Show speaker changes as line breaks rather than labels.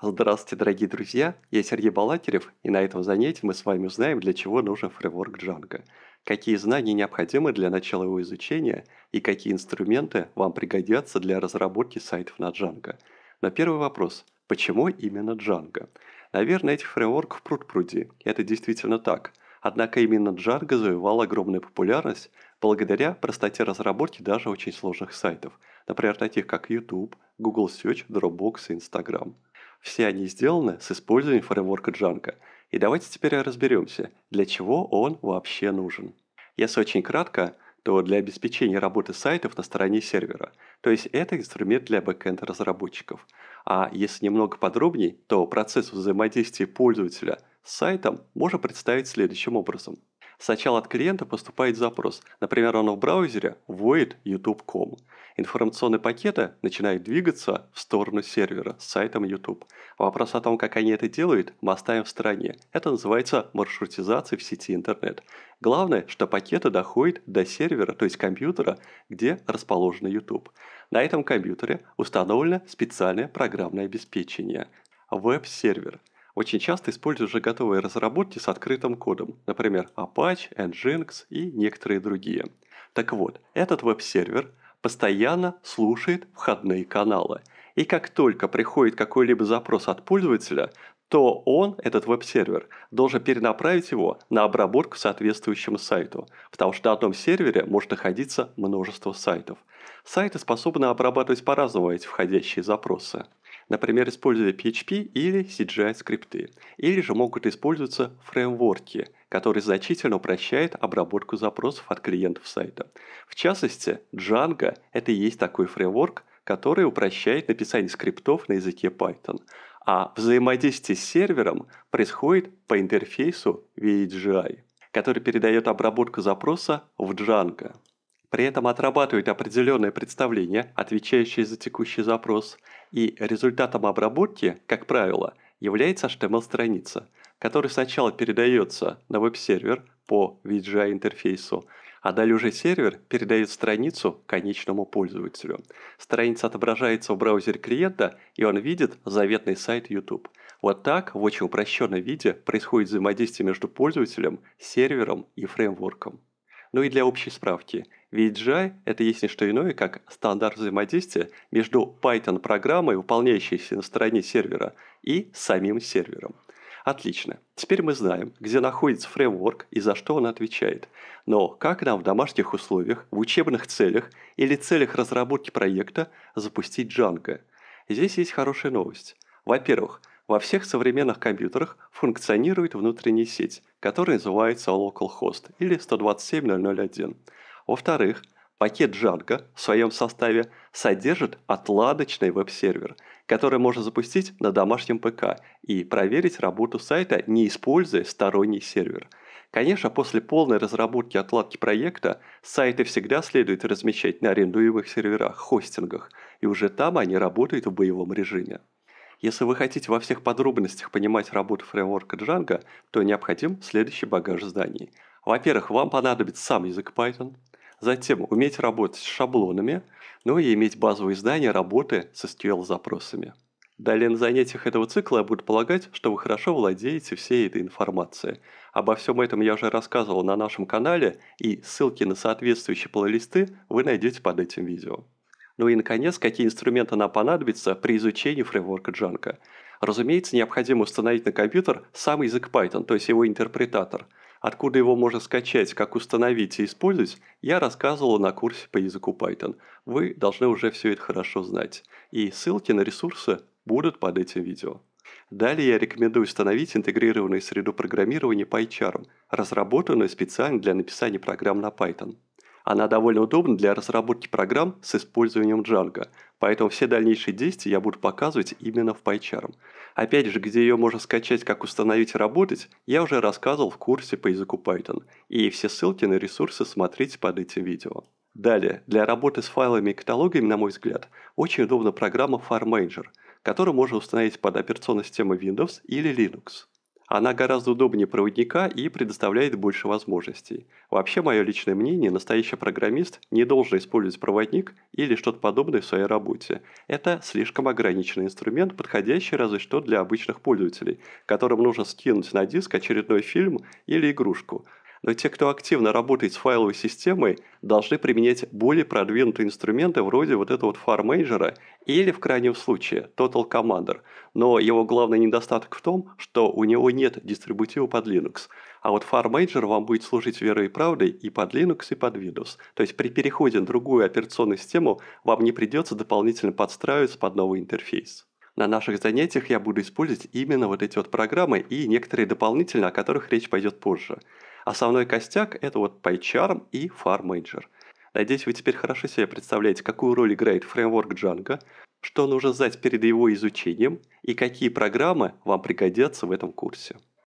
Здравствуйте, дорогие друзья! Я Сергей Балакирев, и на этом занятии мы с вами узнаем, для чего нужен фреймворк Django, какие знания необходимы для начала его изучения и какие инструменты вам пригодятся для разработки сайтов на Django. Но первый вопрос – почему именно Django? Наверное, этих фреймворков пруд-пруди, это действительно так. Однако именно Django завоевал огромную популярность благодаря простоте разработки даже очень сложных сайтов, например, таких как YouTube, Google Search, Dropbox и Instagram – все они сделаны с использованием фреймворка Django. И давайте теперь разберемся, для чего он вообще нужен. Если очень кратко, то для обеспечения работы сайтов на стороне сервера. То есть это инструмент для бэкэнд разработчиков. А если немного подробней, то процесс взаимодействия пользователя с сайтом можно представить следующим образом. Сначала от клиента поступает запрос. Например, он в браузере void youtube.com. Информационные пакеты начинают двигаться в сторону сервера с сайтом YouTube. Вопрос о том, как они это делают, мы оставим в стороне. Это называется маршрутизация в сети интернет. Главное, что пакеты доходят до сервера, то есть компьютера, где расположен YouTube. На этом компьютере установлено специальное программное обеспечение – веб-сервер очень часто используют уже готовые разработки с открытым кодом, например, Apache, Nginx и некоторые другие. Так вот, этот веб-сервер постоянно слушает входные каналы. И как только приходит какой-либо запрос от пользователя, то он, этот веб-сервер, должен перенаправить его на обработку соответствующему сайту, потому что на одном сервере может находиться множество сайтов. Сайты способны обрабатывать по-разному эти входящие запросы например, используя PHP или CGI скрипты. Или же могут использоваться фреймворки, которые значительно упрощают обработку запросов от клиентов сайта. В частности, Django – это и есть такой фреймворк, который упрощает написание скриптов на языке Python. А взаимодействие с сервером происходит по интерфейсу VHGI, который передает обработку запроса в Django. При этом отрабатывает определенное представление, отвечающее за текущий запрос, и результатом обработки, как правило, является HTML-страница, которая сначала передается на веб-сервер по VGI-интерфейсу, а далее уже сервер передает страницу конечному пользователю. Страница отображается в браузере клиента, и он видит заветный сайт YouTube. Вот так, в очень упрощенном виде, происходит взаимодействие между пользователем, сервером и фреймворком но ну и для общей справки. VHI – это есть не что иное, как стандарт взаимодействия между Python-программой, выполняющейся на стороне сервера, и самим сервером. Отлично. Теперь мы знаем, где находится фреймворк и за что он отвечает. Но как нам в домашних условиях, в учебных целях или целях разработки проекта запустить Django? Здесь есть хорошая новость. Во-первых, во всех современных компьютерах функционирует внутренняя сеть, которая называется localhost или 127.0.0.1. Во-вторых, пакет Django в своем составе содержит отладочный веб-сервер, который можно запустить на домашнем ПК и проверить работу сайта, не используя сторонний сервер. Конечно, после полной разработки отладки проекта сайты всегда следует размещать на арендуемых серверах, хостингах, и уже там они работают в боевом режиме. Если вы хотите во всех подробностях понимать работу фреймворка Django, то необходим следующий багаж знаний. Во-первых, вам понадобится сам язык Python, затем уметь работать с шаблонами, ну и иметь базовые знания работы с SQL-запросами. Далее на занятиях этого цикла я буду полагать, что вы хорошо владеете всей этой информацией. Обо всем этом я уже рассказывал на нашем канале, и ссылки на соответствующие плейлисты вы найдете под этим видео. Ну и, наконец, какие инструменты нам понадобятся при изучении фреймворка Django. Разумеется, необходимо установить на компьютер сам язык Python, то есть его интерпретатор. Откуда его можно скачать, как установить и использовать, я рассказывал на курсе по языку Python. Вы должны уже все это хорошо знать. И ссылки на ресурсы будут под этим видео. Далее я рекомендую установить интегрированную среду программирования PyCharm, разработанную специально для написания программ на Python. Она довольно удобна для разработки программ с использованием Django, поэтому все дальнейшие действия я буду показывать именно в PyCharm. Опять же, где ее можно скачать, как установить и работать, я уже рассказывал в курсе по языку Python, и все ссылки на ресурсы смотрите под этим видео. Далее, для работы с файлами и каталогами, на мой взгляд, очень удобна программа FileManager, которую можно установить под операционной системой Windows или Linux. Она гораздо удобнее проводника и предоставляет больше возможностей. Вообще, мое личное мнение, настоящий программист не должен использовать проводник или что-то подобное в своей работе. Это слишком ограниченный инструмент, подходящий разве что для обычных пользователей, которым нужно скинуть на диск очередной фильм или игрушку – но те, кто активно работает с файловой системой, должны применять более продвинутые инструменты вроде вот этого вот FarmManager или, в крайнем случае, Total Commander. Но его главный недостаток в том, что у него нет дистрибутива под Linux. А вот FarmManager вам будет служить верой и правдой и под Linux, и под Windows. То есть при переходе на другую операционную систему вам не придется дополнительно подстраиваться под новый интерфейс. На наших занятиях я буду использовать именно вот эти вот программы и некоторые дополнительные, о которых речь пойдет позже. Основной костяк – это вот PyCharm и FarmMager. Надеюсь, вы теперь хорошо себе представляете, какую роль играет фреймворк Django, что нужно знать перед его изучением и какие программы вам пригодятся в этом курсе.